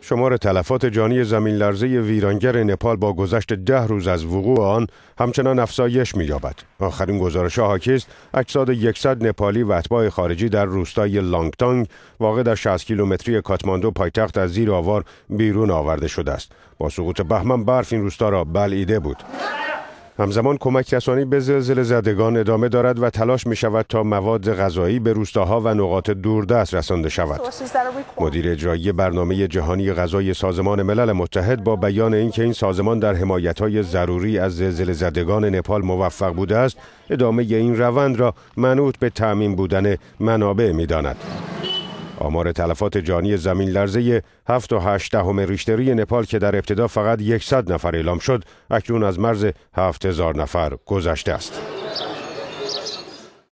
شمار تلفات جانی زمین لرزه ویرانگر نپال با گذشت ده روز از وقوع آن همچنان افزایش می‌یابد. آخرین گزارش حاکی است اجساد 100 نپالی و اتباع خارجی در روستای لانگتانگ واقع در 60 کیلومتری کاتماندو پایتخت از زیر آوار بیرون آورده شده است. با سقوط بهمن برف این روستا را بلعیده بود. همزمان کمک رسانی به زلزله زدگان ادامه دارد و تلاش می شود تا مواد غذایی به روستاها و نقاط دوردست رسانده شود. مدیر اجرایی برنامه جهانی غذای سازمان ملل متحد با بیان اینکه این سازمان در های ضروری از زلزله زدگان نپال موفق بوده است، ادامه این روند را منوط به تأمین بودن منابع میداند آمار تلفات جانی زمین لرزه 7 و 8 دهم ریشتری نپال که در ابتدا فقط 100 نفر اعلام شد اکنون از مرز 7000 نفر گذشته است.